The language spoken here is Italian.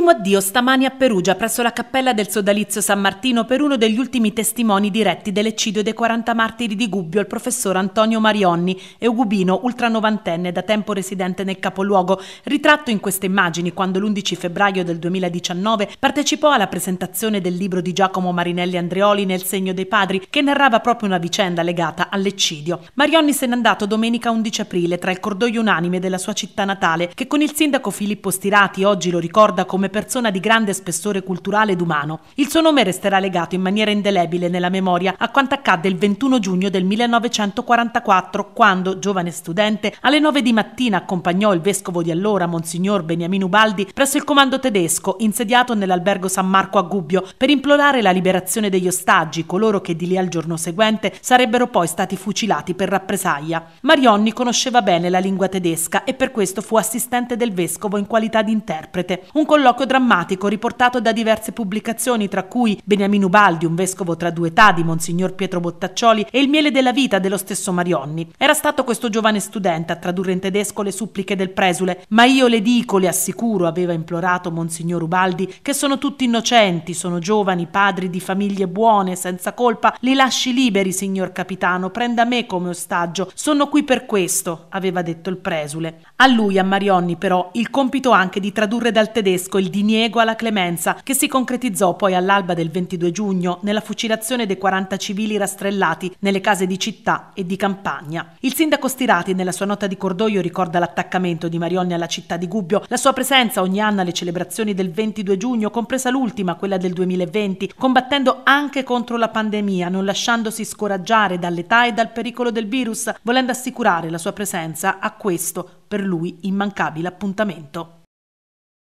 L'ultimo addio stamani a Perugia presso la cappella del sodalizio San Martino per uno degli ultimi testimoni diretti dell'eccidio dei 40 martiri di Gubbio, il professor Antonio Marionni, eugubino ultranovantenne da tempo residente nel capoluogo, ritratto in queste immagini quando l'11 febbraio del 2019 partecipò alla presentazione del libro di Giacomo Marinelli Andreoli nel segno dei padri che narrava proprio una vicenda legata all'eccidio. Marionni se n'è andato domenica 11 aprile tra il cordoglio unanime della sua città natale che con il sindaco Filippo Stirati oggi lo ricorda come persona di grande spessore culturale ed umano. Il suo nome resterà legato in maniera indelebile nella memoria a quanto accadde il 21 giugno del 1944, quando, giovane studente, alle 9 di mattina accompagnò il vescovo di allora, Monsignor Beniamino Baldi, presso il comando tedesco, insediato nell'albergo San Marco a Gubbio, per implorare la liberazione degli ostaggi, coloro che di lì al giorno seguente sarebbero poi stati fucilati per rappresaglia. Marionni conosceva bene la lingua tedesca e per questo fu assistente del vescovo in qualità di interprete. Un colloquio colloquio drammatico riportato da diverse pubblicazioni, tra cui Beniamino Baldi, un vescovo tra due età di Monsignor Pietro Bottaccioli, e Il miele della vita dello stesso Marionni. Era stato questo giovane studente a tradurre in tedesco le suppliche del presule, ma io le dico, le assicuro, aveva implorato Monsignor Ubaldi, che sono tutti innocenti, sono giovani, padri di famiglie buone, senza colpa, li lasci liberi, signor capitano, prenda me come ostaggio, sono qui per questo, aveva detto il presule. A lui, a Marionni, però, il compito anche di tradurre dal tedesco il diniego alla clemenza, che si concretizzò poi all'alba del 22 giugno nella fucilazione dei 40 civili rastrellati nelle case di città e di campagna. Il sindaco Stirati nella sua nota di cordoglio ricorda l'attaccamento di Marionni alla città di Gubbio, la sua presenza ogni anno alle celebrazioni del 22 giugno, compresa l'ultima, quella del 2020, combattendo anche contro la pandemia, non lasciandosi scoraggiare dall'età e dal pericolo del virus, volendo assicurare la sua presenza a questo, per lui, immancabile appuntamento.